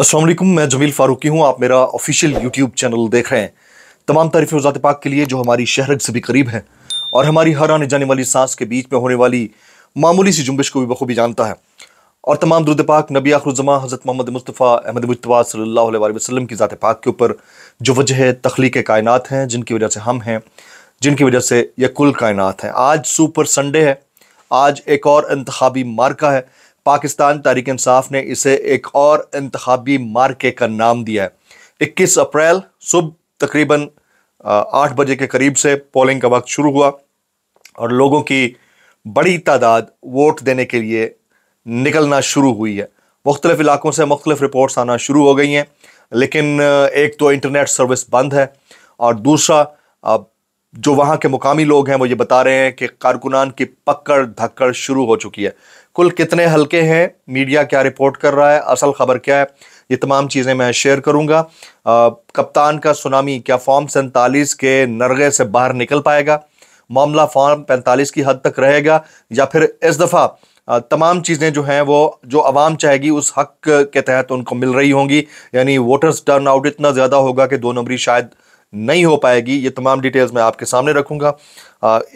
असलम मैं जमील फारूकी हूँ आप मेरा ऑफिशियल यूट्यूब चैनल देख रहे हैं तमाम तारीफ वजात पाक के लिए जो हमारी शहर से भी करीब है और हमारी हर आने जाने वाली सांस के बीच में होने वाली मामूली सी जुम्बिश को भी बखूबी जानता है और तमाम दुरुद पाक नबी आखरुजमा हज़रत मोहम्मद मुस्तफ़ा अहमद मुतवा सल्ला वसलम की ज़ात पाक के ऊपर जो वजह तख्लीक कायनत हैं जिनकी वजह से हम हैं जिनकी वजह से यह कुल कायनत है आज सुपर संडे है आज एक और इंतबी मार्का है पाकिस्तान तारीख इंसाफ ने इसे एक और इंतबी मार्के का नाम दिया है इक्कीस अप्रैल सुबह तकरीबन आठ बजे के करीब से पोलिंग का वक्त शुरू हुआ और लोगों की बड़ी तादाद वोट देने के लिए निकलना शुरू हुई है मुख्तलिफ इलाकों से मुख्तलिफ रिपोर्ट्स आना शुरू हो गई हैं लेकिन एक तो इंटरनेट सर्विस बंद है और दूसरा जो वहाँ के मुकामी लोग हैं वो ये बता रहे हैं कि कारकुनान की पकड़ धक्कड़ शुरू हो चुकी है कुल कितने हल्के हैं मीडिया क्या रिपोर्ट कर रहा है असल खबर क्या है ये तमाम चीज़ें मैं शेयर करूंगा आ, कप्तान का सुनामी क्या फॉर्म सैंतालीस के नरगे से बाहर निकल पाएगा मामला फॉर्म पैंतालीस की हद तक रहेगा या फिर इस दफ़ा तमाम चीज़ें जो हैं वो जो आवाम चाहेगी उस हक के तहत उनको मिल रही होंगी यानी वोटर्स टर्न आउट इतना ज़्यादा होगा कि दो नंबरी शायद नहीं हो पाएगी ये तमाम डिटेल्स मैं आपके सामने रखूँगा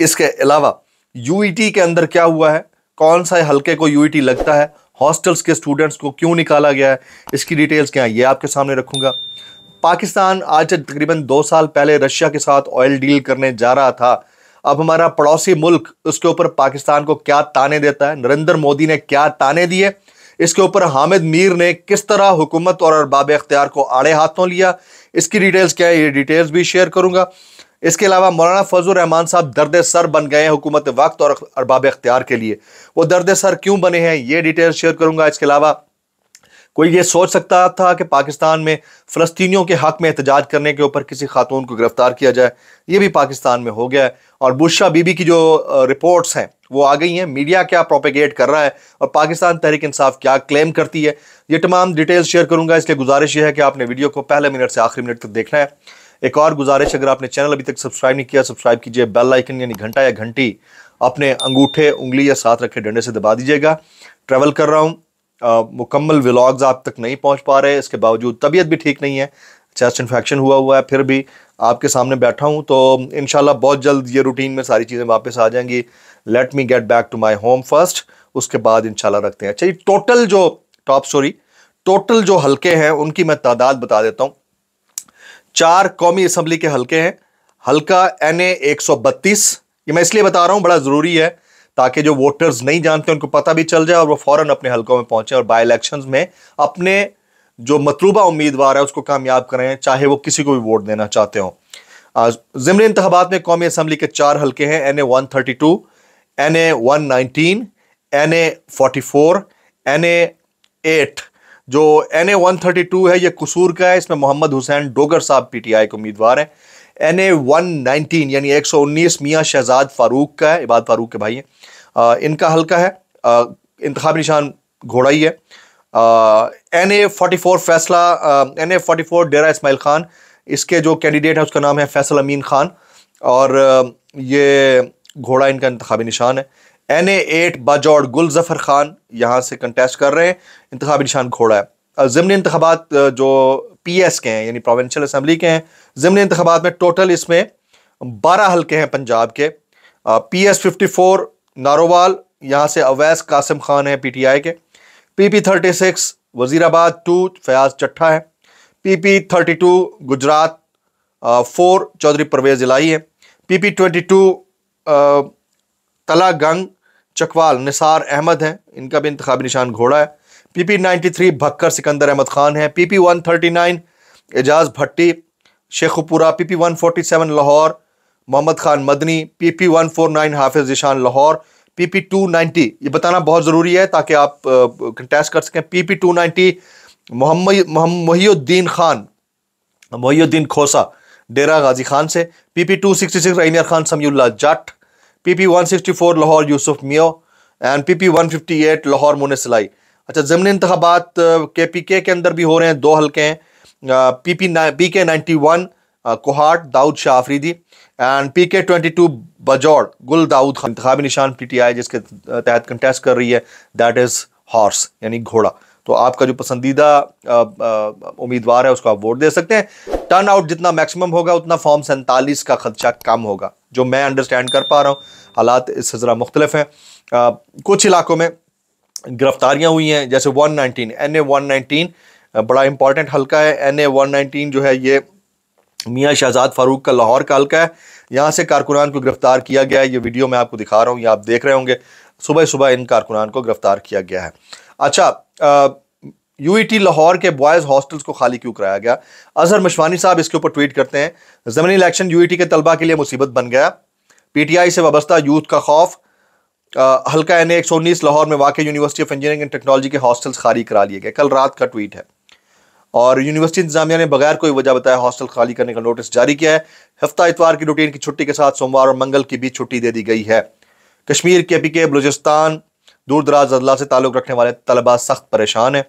इसके अलावा यू e के अंदर क्या हुआ है कौन सा हल्के को यू e लगता है हॉस्टल्स के स्टूडेंट्स को क्यों निकाला गया है इसकी डिटेल्स क्या है ये आपके सामने रखूंगा पाकिस्तान आज तकरीबन दो साल पहले रशिया के साथ ऑयल डील करने जा रहा था अब हमारा पड़ोसी मुल्क उसके ऊपर पाकिस्तान को क्या ताने देता है नरेंद्र मोदी ने क्या ताने दिए इसके ऊपर हामिद मीर ने किस तरह हुकूमत और अरबाब अख्तियार को आड़े हाथों लिया इसकी डिटेल्स क्या है ये डिटेल्स भी शेयर करूंगा इसके अलावा मौलाना फजल रहमान साहब दर्द सर बन गए हैं हुकूमत वक्त और अरबाब अख्तियार के लिए वो दर्द सर क्यों बने हैं ये डिटेल शेयर करूंगा इसके अलावा कोई ये सोच सकता था कि पाकिस्तान में फ़लस्तियों के हक़ में एहतजाज करने के ऊपर किसी खातून को गिरफ़्तार किया जाए ये भी पाकिस्तान में हो गया है और बुशा बीबी की जो रिपोर्ट्स हैं वो आ गई हैं मीडिया क्या प्रोपेगेट कर रहा है और पाकिस्तान तहरीक इंसाफ क्या क्लेम करती है ये तमाम डिटेल्स शेयर करूँगा इसलिए गुजारिश ये है कि आपने वीडियो को पहले मिनट से आखिरी मिनट तक देखना है एक और गुजारिश अगर आपने चैनल अभी तक सब्सक्राइब नहीं किया सब्सक्राइब कीजिए बेल आइकन यानी घंटा या घंटी अपने अंगूठे उंगली या साथ रखे डंडे से दबा दीजिएगा ट्रैवल कर रहा हूँ मुकम्मल व्लॉग्स आप तक नहीं पहुँच पा रहे इसके बावजूद तबीयत भी ठीक नहीं है चेस्ट इन्फेक्शन हुआ हुआ है फिर भी आपके सामने बैठा हूँ तो इन बहुत जल्द ये रूटीन में सारी चीज़ें वापस आ जाएंगी let me get back to my home first उसके बाद इन रखते हैं चलिए अच्छा, टोटल जो टॉप स्टोरी टोटल जो हल्के हैं उनकी मैं तादाद बता देता हूँ चार कौमी असम्बली के हल्के हैं हल्का एन ए एक सौ बत्तीस ये मैं इसलिए बता रहा हूँ बड़ा ज़रूरी है ताकि जो वोटर्स नहीं जानते उनको पता भी चल जाए और वो फ़ौरन अपने हल्कों में पहुँचें और बाई इलेक्शन में अपने जो मतलूबा उम्मीदवार है उसको कामयाब करें चाहे वो किसी को भी वोट देना चाहते हों ज़िमनी इंतबात में कौमी असम्बली के चार हल्के हैं N A one thirty two N A one nineteen N A forty four N A eight जो N A one thirty two है ये कसूर का है इसमें मोहम्मद हुसैन डोगर साहब पी टी आई के उम्मीदवार हैं एन ए वन नाइनटीन यानी एक सौ उन्नीस मियाँ शहजाद फारूक का है इबाद फारूक के भाई हैं इनका हल्का है इंतबी निशान घोड़ा ही है एन ए फोर्टी फोर फैसला N A forty four Dera Ismail Khan इसके जो कैंडिडेट हैं उसका नाम है फैसल अमीन ख़ान और आ, ये घोड़ा इनका इंतबी निशान है N A eight Bajaur Gulzafar Khan यहाँ से कंटेस्ट कर रहे हैं इंतबी निशान घोड़ा है ज़मनी इंतबात जो पी एस के हैं यानी प्रोविंशल असम्बली के हैं ज़मनी इंतबात में टोटल इसमें बारह हल्के हैं पंजाब के P S fifty four Narowal यहाँ से अवैस कासिम खान हैं पी टी आई के P P thirty six Wazirabad two Fayyaz Chattha है P P thirty two Gujrat four Chaudhry Parvez Elahi है पी पी ट्वेंटी टू तला गंग चकवाल निसार अहमद हैं इनका भी इंतबी निशान घोड़ा है P P ninety three Bhakkar Sikandar Ahmad Khan है P P one thirty nine Ejaz Bhatti Sheikhupura P P one forty seven Lahore Mohammad Khan Madni P P one four nine Hafiz Zeeshan Lahore P P two ninety ये बताना बहुत ज़रूरी है ताकि आप कंटेस्ट कर सकें P P two ninety Mohammad Mohiuddin Khan Mohiuddin Khosa Dera Ghazi Khan से P P two sixty six रईनियर Khan Samiullah Jatt P P one sixty four Lahore Yousuf Mayo and P P one fifty eight Lahore मुनसलाई अच्छा ज़मन इंतबात के पी के के अंदर भी हो रहे हैं दो हल्के हैं P P P K ninety one Kohat Dawood Shah Afridi and P K twenty two Bajaur Gul Dawood Khan इंतबी निशान पी टी आई जिसके तहत कंटेस्ट कर रही है दैट इज़ हॉर्स यानी घोड़ा तो आपका जो पसंदीदा उम्मीदवार है उसको आप वोट दे सकते हैं टर्न आउट जितना मैक्सिमम होगा उतना फॉर्म सैंतालीस का खदशा कम होगा जो मैं अंडरस्टैंड कर पा रहा हूँ हालात इससे ज़रा मुख्तलिफ हैं कुछ इलाकों में गिरफ्तारियाँ हुई हैं जैसे one nineteen N A one nineteen बड़ा इंपॉर्टेंट हल्का है एन ए वन नाइनटीन जो है ये मियाँ शहजाद फारूक का लाहौर का हल्का है यहाँ से कारकुनान को गिरफ्तार किया गया है ये वीडियो मैं आपको दिखा रहा हूँ या आप देख रहे होंगे सुबह सुबह इन कारकुनान को गिरफ्तार किया गया है अच्छा यूईटी e लाहौर के बॉयज़ हॉस्टल्स को खाली क्यों कराया गया अजहर मशवानी साहब इसके ऊपर ट्वीट करते हैं ज़मीनी इलेक्शन यूईटी के तलबा के लिए मुसीबत बन गया पीटीआई से वाबस्ता यूथ का खौफ हल्का एन एक लाहौर में वाकई university of engineering and technology के हॉस्टल्स खाली करा लिए गए कल रात का ट्वीट है और यूनिवर्सिटी इंतजामिया ने बगैर कोई वजह बताया हॉस्टल खाली करने का नोटिस जारी किया है हफ्ता इतवार की रूटीन की छुट्टी के साथ सोमवार और मंगल की भी छुट्टी दे दी गई है कश्मीर के पी के बलूचिस्तान दूर दराज अजला से ताल्लुक़ रखने वाले तलबा सख्त परेशान हैं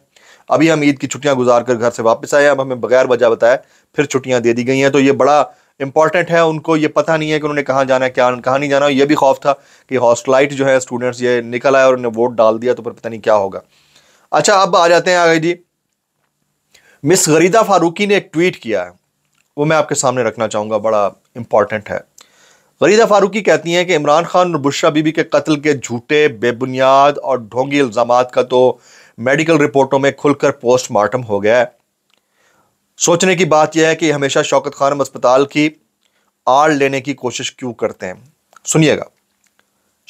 अभी हम ईद की छुट्टियां गुजार कर घर से वापस आए अब हमें बगैर वजह बताया फिर छुट्टियां दे दी गई हैं तो ये बड़ा इंपॉर्टेंट है उनको ये पता नहीं है कि उन्होंने कहाँ जाना है क्या कहाँ नहीं जाना ये भी खौफ था कि हॉस्टलाइट जो है स्टूडेंट्स ये निकल आए और उन्हें वोट डाल दिया तो फिर पता नहीं क्या होगा अच्छा अब आ जाते हैं आगे जी मिस गरीदा फारूकी ने एक ट्वीट किया है वो मैं आपके सामने रखना चाहूँगा बड़ा इंपॉर्टेंट है फरीदा फारूकी कहती हैं कि इमरान खान और बुशरा बीबी के कत्ल के झूठे बेबुनियाद और ढोंगी इल्ज़ाम का तो मेडिकल रिपोर्टों में खुलकर पोस्टमार्टम हो गया है सोचने की बात यह है कि हमेशा शौकत खानम अस्पताल की आड़ लेने की कोशिश क्यों करते हैं सुनिएगा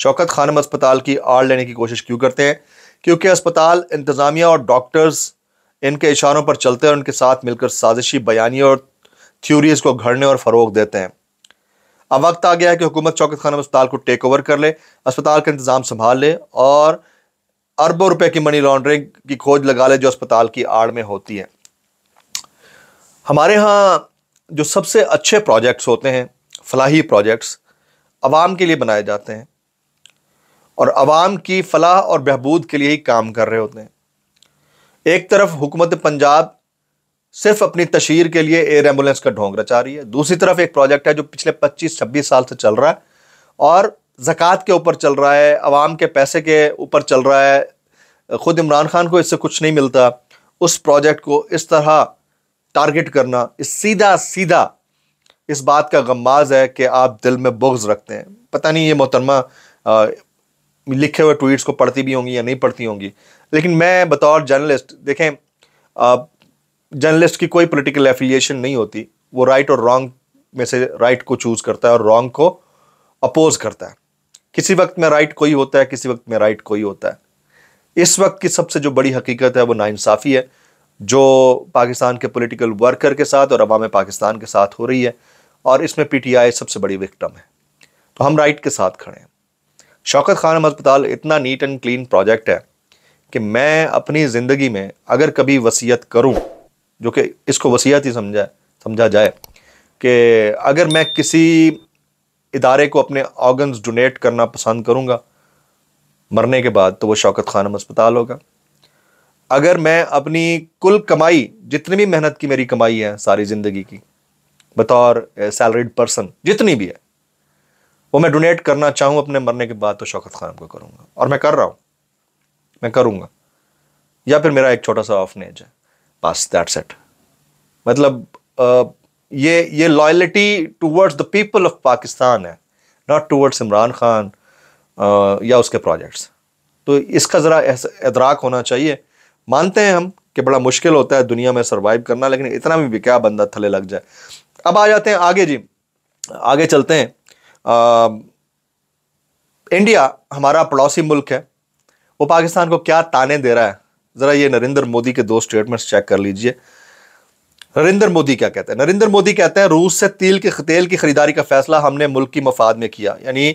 शौकत खानम अस्पताल की आड़ लेने की कोशिश क्यों करते हैं क्योंकि अस्पताल इंतज़ामिया और डॉक्टर्स इनके इशारों पर चलते हैं और उनके साथ मिलकर साजिशी बयानी और थ्योरीज़ को घड़ने और फ़रोग देते हैं अब वक्त आ गया है कि हुकूमत चौकत खाना अस्पताल को टेक ओवर कर ले अस्पताल का इंतज़ाम संभाल ले और अरबों रुपए की मनी लॉन्ड्रिंग की खोज लगा ले जो अस्पताल की आड़ में होती है हमारे यहाँ जो सबसे अच्छे प्रोजेक्ट्स होते हैं फलाही प्रोजेक्ट्स आवाम के लिए बनाए जाते हैं और आवाम की फलाह और बहबूद के लिए ही काम कर रहे होते हैं एक तरफ हुकूमत पंजाब सिर्फ अपनी तशहर के लिए एयर एम्बुलेंस का ढोंग रचा रही है दूसरी तरफ एक प्रोजेक्ट है जो पिछले 25-26 साल से चल रहा है और ज़क़़त के ऊपर चल रहा है आवाम के पैसे के ऊपर चल रहा है ख़ुद इमरान खान को इससे कुछ नहीं मिलता उस प्रोजेक्ट को इस तरह टारगेट करना इस सीधा सीधा इस बात का गम्बाज है कि आप दिल में बुग्ज़ रखते हैं पता नहीं ये मोहतरमा लिखे हुए ट्वीट्स को पढ़ती भी होंगी या नहीं पढ़ती होंगी लेकिन मैं बतौर जर्नलिस्ट देखें आ, जर्नलिस्ट की कोई पोलिटिकल एफिलिएशन नहीं होती वो राइट और रॉन्ग में से राइट को चूज करता है और रॉन्ग को अपोज करता है किसी वक्त में राइट कोई होता है किसी वक्त में राइट कोई होता है इस वक्त की सबसे जो बड़ी हकीकत है वो नाइंसाफ़ी है जो पाकिस्तान के पॉलिटिकल वर्कर के साथ और अवाम पाकिस्तान के साथ हो रही है और इसमें पीटीआई सबसे बड़ी विक्टम है तो हम राइट के साथ खड़े हैं शौकत खानम अस्पताल इतना नीट एंड क्लीन प्रोजेक्ट है कि मैं अपनी ज़िंदगी में अगर कभी वसीयत करूँ जो कि इसको वसीयत ही समझा समझा जाए कि अगर मैं किसी इदारे को अपने ऑर्गन्स डोनेट करना पसंद करूँगा मरने के बाद तो वो शौकत खानम अस्पताल होगा अगर मैं अपनी कुल कमाई जितनी भी मेहनत की मेरी कमाई है सारी ज़िंदगी की बतौर सैलरीड पर्सन जितनी भी है वो मैं डोनेट करना चाहूँ अपने मरने के बाद तो शौकत खानम को करूँगा और मैं कर रहा हूँ मैं करूँगा या फिर मेरा एक छोटा सा ऑफनेज है बस दैट्स इट मतलब आ, ये ये loyalty towards the people of Pakistan है नॉट टूवर्ड्स इमरान खान आ, या उसके प्रोजेक्ट्स तो इसका ज़रा इदराक होना चाहिए मानते हैं हम कि बड़ा मुश्किल होता है दुनिया में सर्वाइव करना लेकिन इतना भी क्या बंदा थले लग जाए अब आ जाते हैं आगे जी आगे चलते हैं आ, इंडिया हमारा पड़ोसी मुल्क है वो पाकिस्तान को क्या ताने दे रहा है જરા યે নরન્દ્ર મોદી કે દો સ્ટેટમેન્ટ્સ ચેક કર લિજીએ રરન્દ્ર મોદી ક્યા કહેતા નરન્દ્ર મોદી કહેતા હુસ સે તીલ કે ખતેલ કી ખરીદારી કા ફેસલા હમને મુલક કી મફાદ મે કિયા યાની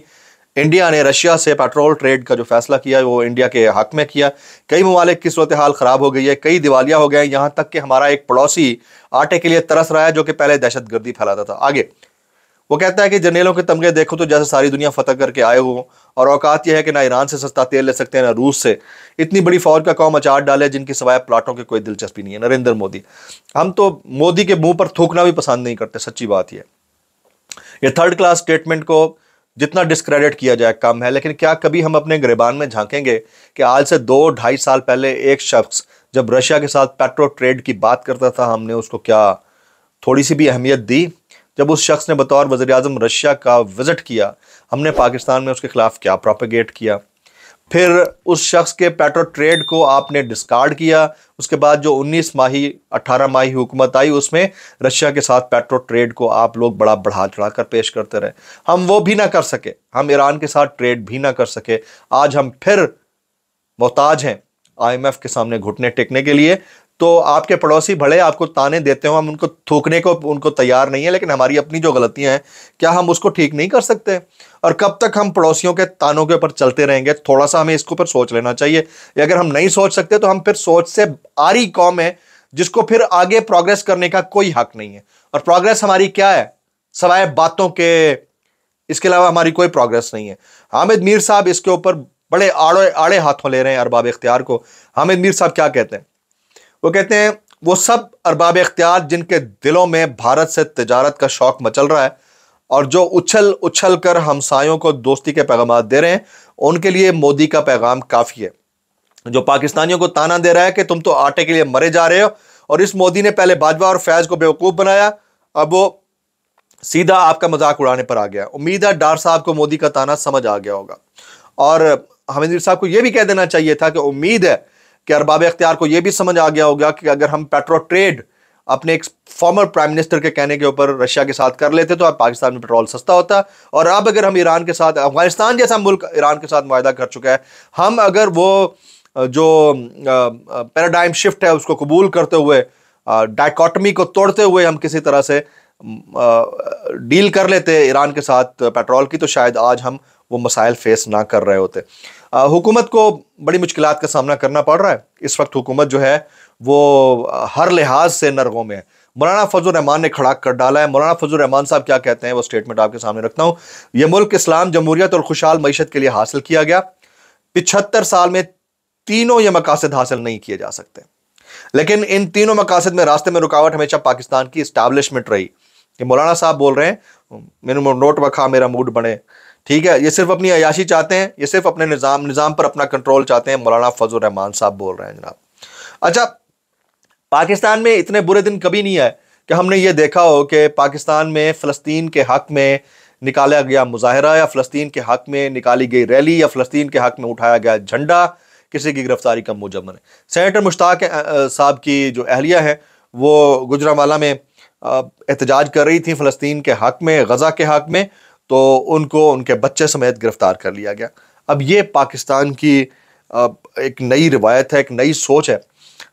ઇન્ડિયા ને રશિયા સે પેટ્રોલ ટ્રેડ કા જો ફેસલા કિયા વો ઇન્ડિયા કે હક મે કિયા કઈ મમાલિક કી સુરત હાલ ખરાબ હો ગઈ હે કઈ દિવાલિયા હો ગયા હે યહા તક કે હમારા એક પલોસી આટે કે લિયે તરસ રાયા જો કે પહેલે દહશતગર્દી ફેલાતા થા આગે वो कहता है कि जर्नेलों के तमगे देखो तो जैसे सारी दुनिया फतह करके आए हो और औकात यह है कि ना ईरान से सस्ता तेल ले सकते हैं ना रूस से इतनी बड़ी फौज का कौम अचार डाले जिनकी सवाए प्लाटों की कोई दिलचस्पी नहीं है नरेंद्र मोदी हम तो मोदी के मुंह पर थूकना भी पसंद नहीं करते सच्ची बात यह यह थर्ड क्लास स्टेटमेंट को जितना डिस्क्रेडिट किया जाए कम है लेकिन क्या कभी हम अपने गरीबान में झांकेंगे कि आज से दो ढाई साल पहले एक शख्स जब रशिया के साथ पेट्रो ट्रेड की बात करता था हमने उसको क्या थोड़ी सी भी अहमियत दी जब उस शख्स ने बतौर वज़ी अजम रशिया का विज़िट किया हमने पाकिस्तान में उसके ख़िलाफ़ क्या प्रोपेगेट किया फिर उस शख्स के पेट्रो ट्रेड को आपने डिस्कार्ड किया उसके बाद जो 19 माही 18 माही हुकूमत आई उसमें रशिया के साथ पेट्रो ट्रेड को आप लोग बड़ा बढ़ा चढ़ा कर पेश करते रहे हम वो भी ना कर सके हम ईरान के साथ ट्रेड भी ना कर सके आज हम फिर मोहताज हैं आईएमएफ के सामने घुटने टेकने के लिए तो आपके पड़ोसी भले आपको ताने देते हो हम उनको थूकने को उनको तैयार नहीं है लेकिन हमारी अपनी जो गलतियां हैं क्या हम उसको ठीक नहीं कर सकते और कब तक हम पड़ोसियों के तानों के ऊपर चलते रहेंगे थोड़ा सा हमें इसके ऊपर सोच लेना चाहिए अगर हम नहीं सोच सकते तो हम फिर सोच से आरी कौम है जिसको फिर आगे प्रोग्रेस करने का कोई हक नहीं है और प्रोग्रेस हमारी क्या है सवाए बातों के इसके अलावा हमारी कोई प्रोग्रेस नहीं है हामिद मीर साहब इसके ऊपर बड़े आड़े आड़े हाथों ले रहे हैं अरबाब इख्तियार को हामिद मीर साहब क्या कहते हैं वो कहते हैं वो सब अरबाब इख्तियार जिनके दिलों में भारत से तजारत का शौक मचल रहा है और जो उछल उछल कर हमसायों को दोस्ती के पैगाम दे रहे हैं उनके लिए मोदी का पैगाम काफ़ी है जो पाकिस्तानियों को ताना दे रहा है कि तुम तो आटे के लिए मरे जा रहे हो और इस मोदी ने पहले बाजवा और फैज़ को बेवकूफ़ बनाया अब वो सीधा आपका मजाक उड़ाने पर आ गया उम्मीद है डार साहब को मोदी का ताना समझ आ गया होगा और हमेंद्र साहब को यह भी कह देना चाहिए था कि उम्मीद है कि अरबाब अख्तियार को यह भी समझ आ गया होगा कि अगर हम पेट्रो ट्रेड अपने एक फॉर्मर प्राइम मिनिस्टर के कहने के ऊपर रशिया के साथ कर लेते तो अब पाकिस्तान में पेट्रोल सस्ता होता और अब अगर हम ईरान के साथ अफगानिस्तान जैसा मुल्क ईरान के साथ माहा कर चुका है हम अगर वो जो पैराडाइम शिफ्ट है उसको कबूल करते हुए डाइकॉटमी को तोड़ते हुए हम किसी तरह से डील कर लेते ईरान के साथ पेट्रोल की तो शायद आज हम वो मसाइल फेस ना कर रहे होते हुकूमत को बड़ी मुश्किल का सामना करना पड़ रहा है इस वक्त हुकूमत जो है वो हर लिहाज से नरगों में है मौलाना फजल रहमान ने खड़ा कर डाला है मौलाना फजल रहमान साहब क्या कहते हैं वो स्टेटमेंट आपके सामने रखता हूँ ये मुल्क इस्लाम जमहूरियत और खुशहाल मीशत के लिए हासिल किया गया पिछहत्तर साल में तीनों ये मकासद हासिल नहीं किए जा सकते लेकिन इन तीनों मकासद में रास्ते में रुकावट हमेशा पाकिस्तान की इस्टबलिशमेंट रही ये मौलाना साहब बोल रहे हैं मेरे नोट वखा मेरा मूड बने ठीक है ये सिर्फ अपनी अयाशी चाहते हैं ये सिर्फ अपने निज़ाम निज़ाम पर अपना कंट्रोल चाहते हैं मौलाना फजल रहमान साहब बोल रहे हैं जनाब अच्छा पाकिस्तान में इतने बुरे दिन कभी नहीं आए कि हमने ये देखा हो कि पाकिस्तान में फ़लस्तीन के हक़ में निकाला गया मुजाहरा या फ़लस्तीन के हक़ में निकाली गई रैली या फ़लस्तीन के हक़ में उठाया गया झंडा किसी की गिरफ्तारी का मूजब है सेनेटर मुश्ताक साहब की जो अहलिया है वो गुजरावाला में एहतजाज कर रही थी फ़लस्तीन के हक़ में गज़ा के हक़ में तो उनको उनके बच्चे समेत गिरफ्तार कर लिया गया अब ये पाकिस्तान की एक नई रिवायत है एक नई सोच है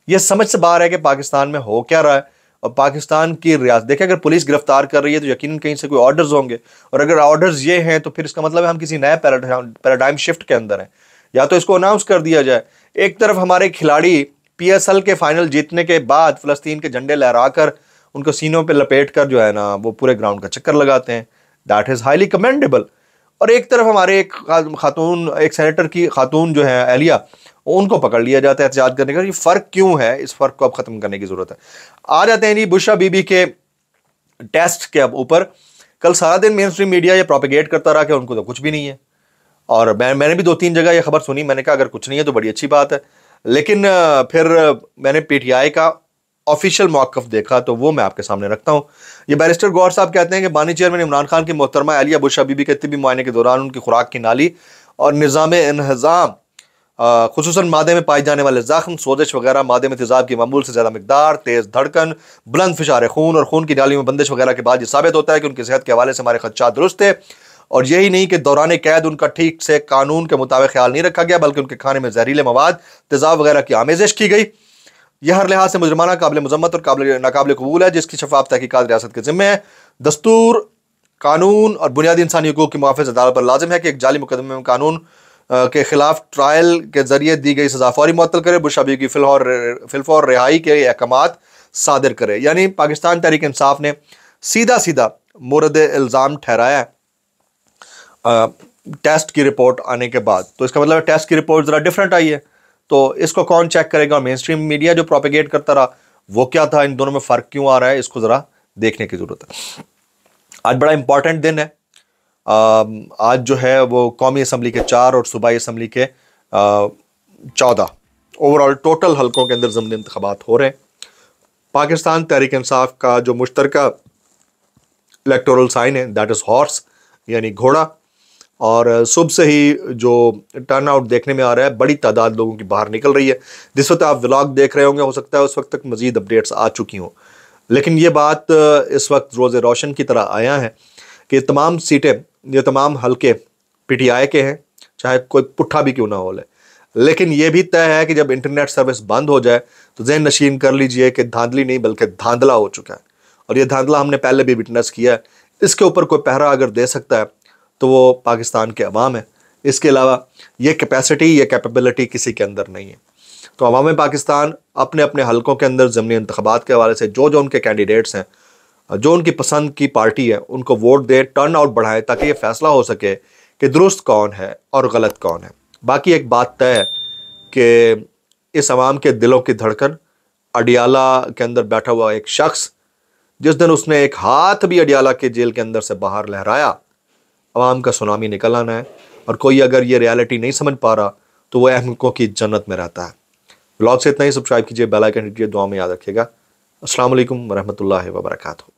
ये समझ से बाहर है कि पाकिस्तान में हो क्या रहा है और पाकिस्तान की रियासत देखिए अगर पुलिस गिरफ्तार कर रही है तो यकीन कहीं से कोई ऑर्डर्स होंगे और अगर ऑर्डर्स ये हैं तो फिर इसका मतलब हम किसी नए पैराडाइम शिफ्ट के अंदर हैं या तो इसको अनाउंस कर दिया जाए एक तरफ हमारे खिलाड़ी पीएसएल के फाइनल जीतने के बाद फ़लस्तीन के झंडे लहरा कर उनको सीनों पर लपेट कर जो है ना वो पूरे ग्राउंड का चक्कर लगाते हैं दैट इज़ हाईली कमेंडेबल और एक तरफ हमारे एक खातून एक सेनेटर की खातून जो है एलिया उनको पकड़ लिया जाता है एहतजाज करने का ये फ़र्क क्यों है इस फ़र्क को अब ख़त्म करने की ज़रूरत है आ जाते हैं जी बुशा बीबी के टेस्ट के अब ऊपर कल सारा दिन मेन स्ट्रीम मीडिया ये प्रोपिगेट करता रहा कि उनको तो कुछ भी नहीं है और मैं मैंने भी दो तीन जगह ये खबर सुनी मैंने कहा अगर कुछ नहीं है तो बड़ी अच्छी बात है लेकिन फिर मैंने आई का ऑफिशियल मौकफ देखा तो वो मैं आपके सामने रखता हूँ ये बैरिस्टर गौर साहब कहते हैं कि बानी चेयरमैन इमरान खान की मोहतरमा अलिया बुशा बीबी के तबी मुआने के दौरान उनकी खुराक की नाली और निज़ाम इन्हज़ाम खसूस मादे में पाए जाने वाले जख्म सोजिश वगैरह मादे में तेजाब की मामूल से ज़्यादा मकदार तेज़ धड़कन बुलंद फिशार खून और खून की नाली में बंदिश वगैरह के बाद ये साबित होता है कि उनकी सेहत के हवाले से हमारे खदशा दुरुस्त थे और यही नहीं कि दौरान कैद उनका ठीक से कानून के मुताबिक ख्याल नहीं रखा गया बल्कि उनके खाने में जहरीले मवाद तेजाब वगैरह की आमेजश की गई यह हर लिहाज से मुजरमाना काबिल मजम्मत और काबिल नाकबिल कबूल है जिसकी शफाफ तहकीकत रियासत के ज़िम्मे है दस्तूर कानून और बुनियादी इंसानी हकूक की मुआफ़ अदालत पर लाजम है कि एक जाली मुकदमे में कानून के खिलाफ ट्रायल के जरिए दी गई सजा फौरी मअतल करे बुशाबी की फिलहाल फिलफौर रिहाई के अहकाम सादर करे यानी पाकिस्तान तहरीक इंसाफ ने सीधा सीधा मुरद इल्ज़ाम ठहराया टेस्ट की रिपोर्ट आने के बाद तो इसका मतलब टेस्ट की रिपोर्ट ज़रा डिफरेंट आई है तो इसको कौन चेक करेगा और मेन स्ट्रीम मीडिया जो प्रोपेगेट करता रहा वो क्या था इन दोनों में फ़र्क क्यों आ रहा है इसको ज़रा देखने की ज़रूरत है आज बड़ा इंपॉर्टेंट दिन है आज जो है वो कौमी असम्बली के चार और सूबाई असम्बली के चौदह ओवरऑल टोटल हलकों के अंदर ज़मनी इंतबात हो रहे हैं पाकिस्तान तहरीक इंसाफ का जो मुश्तरक इलेक्टोरल साइन है दैट इज़ हॉर्स यानी घोड़ा और सुबह से ही जो टर्न आउट देखने में आ रहा है बड़ी तादाद लोगों की बाहर निकल रही है जिस वक्त आप व्लॉग देख रहे होंगे हो सकता है उस वक्त तक मज़ीद अपडेट्स आ चुकी हों लेकिन ये बात इस वक्त रोज़ रोशन की तरह आया है कि तमाम सीटें ये तमाम हल्के आई के हैं चाहे कोई पुट्ठा भी क्यों ना हो ले लेकिन ये भी तय है कि जब इंटरनेट सर्विस बंद हो जाए तो जहन नशीन कर लीजिए कि धांधली नहीं बल्कि धांधला हो चुका है और ये धांधला हमने पहले भी विटनेस किया है इसके ऊपर कोई पहरा अगर दे सकता है तो वो पाकिस्तान के अवाम है इसके अलावा ये कैपेसिटी या कैपेबिलिटी किसी के अंदर नहीं है तो अवाम पाकिस्तान अपने अपने हलकों के अंदर ज़मनी इंतबात के हवाले से जो जो उनके कैंडिडेट्स हैं जो उनकी पसंद की पार्टी है उनको वोट दे टर्न आउट बढ़ाएँ ताकि ये फैसला हो सके कि दुरुस्त कौन है और गलत कौन है बाकी एक बात तय है कि इस आवाम के दिलों की धड़कन अडियाला के अंदर बैठा हुआ एक शख्स जिस दिन उसने एक हाथ भी अडियाला के जेल के अंदर से बाहर लहराया आवाम का सुनामी निकल आना है और कोई अगर ये रियलिटी नहीं समझ पा रहा तो वह अहमकों की जन्नत में रहता है ब्लॉग से इतना ही सब्सक्राइब कीजिए बेलाइकन दुआ में याद रखिएगा असल वरहमल वर्का